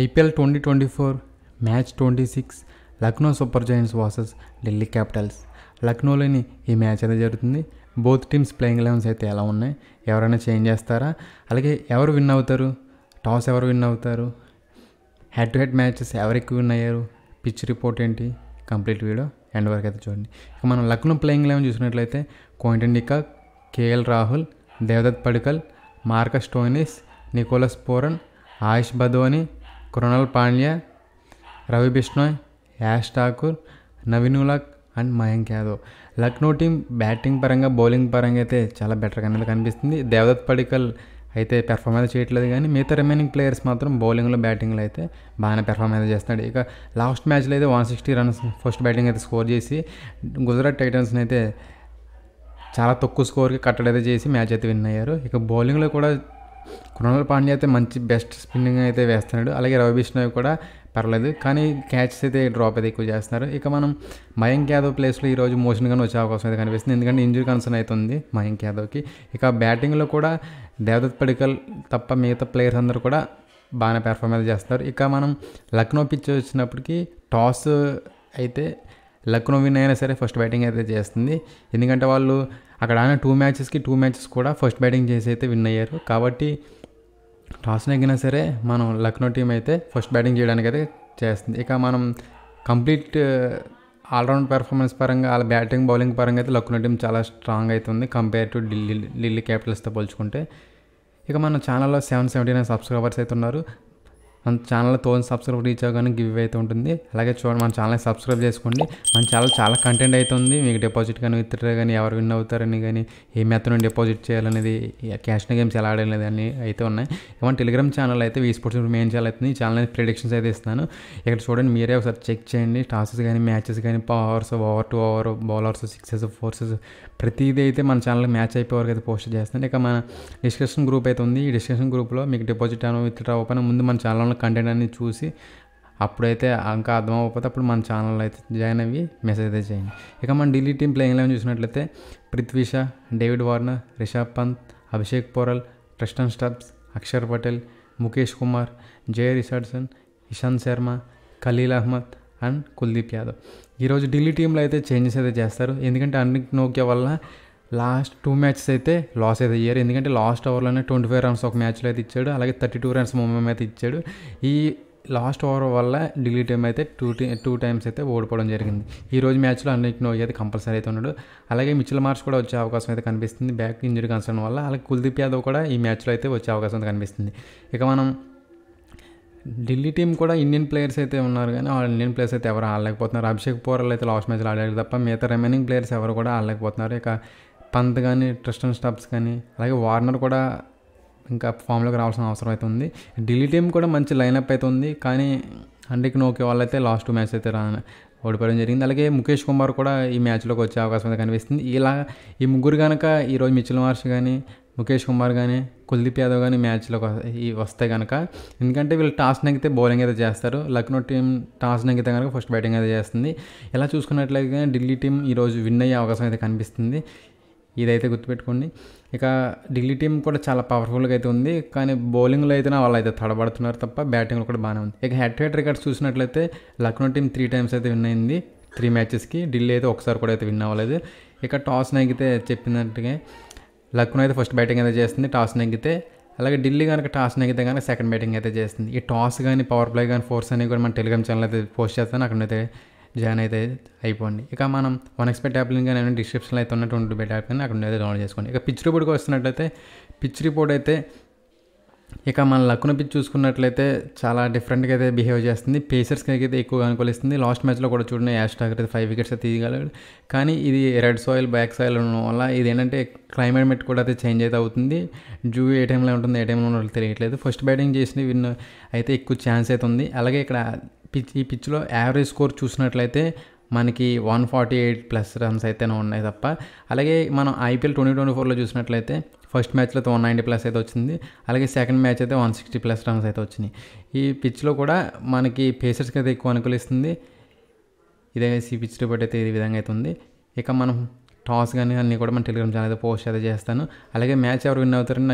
IPL twenty twenty four match twenty six Lucknow super giants versus Delhi capitals లక్నోలోని ఈ match అయితే జరుగుతుంది బోత్ టీమ్స్ ప్లేయింగ్ లెవెన్స్ అయితే ఎలా ఉన్నాయి ఎవరైనా చేంజ్ చేస్తారా అలాగే ఎవరు విన్ అవుతారు టాస్ ఎవరు విన్ అవుతారు హెడ్ టు హెడ్ మ్యాచెస్ ఎవరు ఎక్కువ విన్ అయ్యారు పిచ్ రిపోర్ట్ ఏంటి కంప్లీట్ వీడియో ఎండ్ వరకు అయితే చూడండి ఇక మనం లక్నో ప్లేయింగ్ లెవెన్ చూసినట్లయితే Quinton de Kock KL Rahul Devdutt Padikkal Marcus Stoinis Nicholas Pooran Ayush Badoni Krunal Pandya Ravi Bishnoi Yash Thakur లక్ and Mayank Yadav Lucknow team batting పరంగా బౌలింగ్ పరంగా అయితే చాలా బెటర్గా అనేది కనిపిస్తుంది దేవదత్ పడికల్ అయితే పెర్ఫార్మెన్స్ చేయట్లేదు కానీ మిగతా రిమైనింగ్ ప్లేయర్స్ మాత్రం బౌలింగ్లో బ్యాటింగ్లో అయితే బాగానే పెర్ఫార్మెన్స్ చేస్తున్నాడు ఇక లాస్ట్ మ్యాచ్లో అయితే one sixty runs first batting అయితే స్కోర్ చేసి గుజరాత్ టైటన్స్ని అయితే చాలా తక్కువ స్కోర్కి కట్టడైతే చేసి మ్యాచ్ అయితే విన్ అయ్యారు ఇక బౌలింగ్లో కూడా కృణాల్ పాండ్య అయితే మంచి బెస్ట్ స్పిన్నింగ్ అయితే వేస్తున్నాడు అలాగే రవి బిష్ణోయ్ కూడా పర్లేదు కానీ క్యాచ్స్ అయితే డ్రాప్ అయితే ఎక్కువ చేస్తున్నారు ఇక మనం మయంక్ యాదవ్ ప్లేస్లో ఈరోజు మోషన్ కానీ వచ్చే అవకాశం అయితే కనిపిస్తుంది ఎందుకంటే ఇంజురీ కన్సర్న్ అవుతుంది మయంక్ యాదవ్కి ఇక బ్యాటింగ్లో కూడా దేవదత్ పడికల్ తప్ప మిగతా ప్లేయర్స్ అందరూ కూడా బాగానే పెర్ఫార్మెన్స్ చేస్తున్నారు ఇక మనం లక్నో పిచ్ వచ్చినప్పటికీ టాస్ అయితే లక్నో విన్ అయినా సరే ఫస్ట్ బ్యాటింగ్ అయితే చేస్తుంది ఎందుకంటే వాళ్ళు అక్కడ ఆడిన టూ మ్యాచెస్కి టూ మ్యాచెస్ కూడా ఫస్ట్ బ్యాటింగ్ చేసి అయితే విన్ అయ్యారు కాబట్టి టాస్ నెగ్గినా సరే మనం లక్నో టీం అయితే ఫస్ట్ బ్యాటింగ్ చేయడానికి అయితే చేస్తుంది ఇక మనం కంప్లీట్ ఆల్రౌండ్ పెర్ఫార్మెన్స్ పరంగా వాళ్ళ బ్యాటింగ్ బౌలింగ్ పరంగా అయితే లక్నో టీం చాలా స్ట్రాంగ్ అవుతుంది కంపేర్ టు ఢిల్లీ ఢిల్లీ క్యాపిటల్స్తో పోల్చుకుంటే ఇక మన ఛానల్లో సెవెన్ సెవెంటీ నైన్ సబ్స్క్రైబర్స్ అయితే ఉన్నారు మన ఛానల్ థౌసండ్ సబ్స్క్రైబ్ రీచ్ అవ్వగానే గివ్ అయితే ఉంటుంది అలాగే చూడండి మన ఛానల్ సబ్స్క్రైబ్ చేసుకోండి మన ఛానల్ చాలా కంటెంట్ అవుతుంది మీకు డిపాజిట్ కానీ విత్డ్రా కానీ ఎవరు విన్ అవుతారని కానీ ఏ మెథడ్ డిపాజిట్ చేయాలనేది క్యాష్ గేమ్స్ ఎలా ఆడాలనేది అని అయితే ఉన్నాయి మన టెలిగ్రామ్ ఛానల్ అయితే వీ స్పోర్ట్స్ మెయిన్ ఛానల్ అవుతుంది ఈ ఛానల్ ప్రిడిక్షన్స్ అయితే ఇస్తాను ఇక్కడ చూడండి మీరే ఒకసారి చెక్ చేయండి టాసెస్ కానీ మ్యాచెస్ కానీ powers over two over bowlers sixes fours ప్రతిదీ అయితే మన ఛానల్ మ్యాచ్ అయిపోయేవరకు అయితే పోస్ట్ చేస్తాను ఇక మన డిస్కషన్ గ్రూప్ అయితే ఉంది ఈ డిస్కషన్ గ్రూప్లో మీకు డిపాజిట్ విత్డ్రా ఓపెన్ ముందు మన ఛానల్ ఛానల్ కంటెంట్ అన్ని చూసి అప్పుడైతే ఇంకా అర్థం అవ్వకపోతే అప్పుడు మన ఛానల్ అయితే జాయిన్ అయ్యి మెసేజ్ అయితే చేయండి ఇక మన ఢిల్లీ టీం ప్లేయింగ్ లెవెన్ చూసినట్లయితే Prithvi Shaw David Warner Rishabh Pant Abhishek Porel Tristan Stubbs Axar Patel Mukesh Kumar Jhye Richardson Ishant Sharma Khaleel Ahmed and Kuldeep Yadav ఈరోజు ఢిల్లీ టీంలో అయితే చేంజెస్ అయితే చేస్తారు ఎందుకంటే అన్ని నోక్యా వల్ల లాస్ట్ టూ మ్యాచెస్ అయితే లాస్ అయితే అయ్యారు ఎందుకంటే లాస్ట్ ఓవర్లోనే ట్వంటీ ఫైవ్ రన్స్ ఒక మ్యాచ్లో అయితే ఇచ్చాడు అలాగే థర్టీ టూ రన్స్ మొమ్మ అయితే ఇచ్చాడు ఈ లాస్ట్ ఓవర్ వల్ల ఢిల్లీ టీం అయితే టూ టీ టూ టైమ్స్ అయితే ఓడిపోవడం జరిగింది ఈ రోజు మ్యాచ్లో నోయ్ అయితే కంపల్సరీ అయితే ఉన్నాడు అలాగే మిచిల్ మార్చ్ కూడా వచ్చే అవకాశం అయితే కనిపిస్తుంది బ్యాక్ ఇంజరీ కన్సర్న్ వల్ల అలాగే కుల్దీప్ యాదవ్ కూడా ఈ మ్యాచ్లో అయితే వచ్చే అవకాశం అయితే కనిపిస్తుంది ఇక మనం ఢిల్లీ టీం కూడా ఇండియన్ ప్లేయర్స్ అయితే ఉన్నారు కానీ వాళ్ళు ఇండియన్ ప్లేయర్స్ అయితే ఎవరు ఆడలేకపోతున్నారు అభిషేక్ పోరాలు అయితే లాస్ట్ మ్యాచ్లో ఆడారు తప్ప మిగతా రిమైనింగ్ ప్లేయర్స్ ఎవరు కూడా ఆడలేకపోతున్నారు ఇక పంత్ కానీ ట్రిస్టన్ స్టాప్స్ కానీ అలాగే వార్నర్ కూడా ఇంకా ఫామ్లోకి రావాల్సిన అవసరం అయితే ఉంది ఢిల్లీ టీం కూడా మంచి లైనప్ అయితే ఉంది కానీ హండ్రెడ్ నోకే వాళ్ళైతే లాస్ట్ మ్యాచ్ అయితే రా ఓడిపోవడం జరిగింది అలాగే ముఖేష్ కుమార్ కూడా ఈ మ్యాచ్లోకి వచ్చే అవకాశం అయితే కనిపిస్తుంది ఇలా ఈ ముగ్గురు కనుక ఈరోజు మిచిల్ మహర్షి కానీ ముఖేష్ కుమార్ కానీ కుల్దీప్ యాదవ్ కానీ మ్యాచ్లోకి వస్తే కనుక ఎందుకంటే వీళ్ళు టాస్ నగితే బౌలింగ్ అయితే చేస్తారు లక్నో టీం టాస్ నగితే కనుక ఫస్ట్ బ్యాటింగ్ అయితే చేస్తుంది ఇలా చూసుకున్నట్లయితే ఢిల్లీ టీం ఈరోజు విన్ అయ్యే అవకాశం అయితే కనిపిస్తుంది ఇదైతే గుర్తుపెట్టుకోండి ఇక ఢిల్లీ టీం కూడా చాలా పవర్ఫుల్గా అయితే ఉంది కానీ బౌలింగ్లో అయితే వాళ్ళు అయితే తడబడుతున్నారు తప్ప బ్యాటింగ్లో కూడా బాగానే ఉంది ఇక హెడ్ హెడ్ రికార్డ్స్ చూసినట్లయితే లక్నో టీం త్రీ టైమ్స్ అయితే విన్ అయింది త్రీ మ్యాచెస్కి ఢిల్లీ అయితే ఒకసారి కూడా అయితే విన్ అవ్వలేదు ఇక టాస్ నెగ్గితే చెప్పినట్టుగా లక్నో అయితే ఫస్ట్ బ్యాటింగ్ అయితే చేస్తుంది టాస్ నెగ్గితే అలాగే ఢిల్లీ కనుక టాస్ నెగ్గితే కనుక సెకండ్ బ్యాటింగ్ అయితే చేస్తుంది ఈ టాస్ కానీ పవర్ ప్లే కానీ ఫోర్స్ అనేవి కూడా మన టెలిగ్రామ్ ఛానల్ అయితే పోస్ట్ చేస్తాను అక్కడైతే జాయిన్ అయితే అయిపోండి ఇక మనం వన్ ఎక్స్పెక్ట్ యాప్ లింక్ డిస్క్రిప్షన్లో అయితే ఉన్నటువంటి బెటర్ యాప్ అని అక్కడ ఉండేది డౌన్లోడ్ చేసుకోండి ఇక పిచ్ రిపోర్ట్కి వస్తున్నట్లయితే పిచ్ రిపోర్ట్ అయితే ఇక మన లక్కున పిచ్చి చూసుకున్నట్లయితే చాలా డిఫరెంట్గా అయితే బిహేవ్ చేస్తుంది పేసర్స్కి అయితే ఎక్కువగా అనుకూలిస్తుంది లాస్ట్ మ్యాచ్లో కూడా చూడండి యాష్ టాకర్ అయితే ఫైవ్ వికెట్స్ అయితే తీయగలడు కానీ ఇది రెడ్ సాయిల్ బ్యాక్ సాయిల్ ఉండడం వల్ల ఇది ఏంటంటే క్లైమేట్ కూడా అయితే చేంజ్ అయితే అవుతుంది జూ ఏ టైంలో ఉంటుంది ఏ టైంలో ఉండాలి తెలియట్లేదు ఫస్ట్ బ్యాటింగ్ చేసిన విన్ అయితే ఎక్కువ ఛాన్స్ అయితే ఉంది అలాగే ఇక్కడ పిచ్ ఈ పిచ్లో యావరేజ్ స్కోర్ చూసినట్లయితే మనకి one forty eight plus runs అయితేనే ఉన్నాయి తప్ప అలాగే మనం ఐపీఎల్ ట్వంటీ ట్వంటీ ఫోర్లో చూసినట్లయితే ఫస్ట్ మ్యాచ్లో అయితే వన్ నైంటీ ప్లస్ అయితే వచ్చింది అలాగే సెకండ్ మ్యాచ్ అయితే వన్ సిక్స్టీ ప్లస్ రన్స్ అయితే వచ్చినాయి ఈ పిచ్లో కూడా మనకి పేసర్స్కి అయితే ఎక్కువ అనుకూలిస్తుంది ఇదే ఈ పిచ్ రిపోర్ట్ అయితే ఈ విధంగా అయితే ఉంది ఇక మనం టాస్ కానీ అన్నీ కూడా మన టెలిగ్రామ్ ఛానల్ అయితే పోస్ట్ అయితే చేస్తాను అలాగే మ్యాచ్ ఎవరు విన్ అవుతారని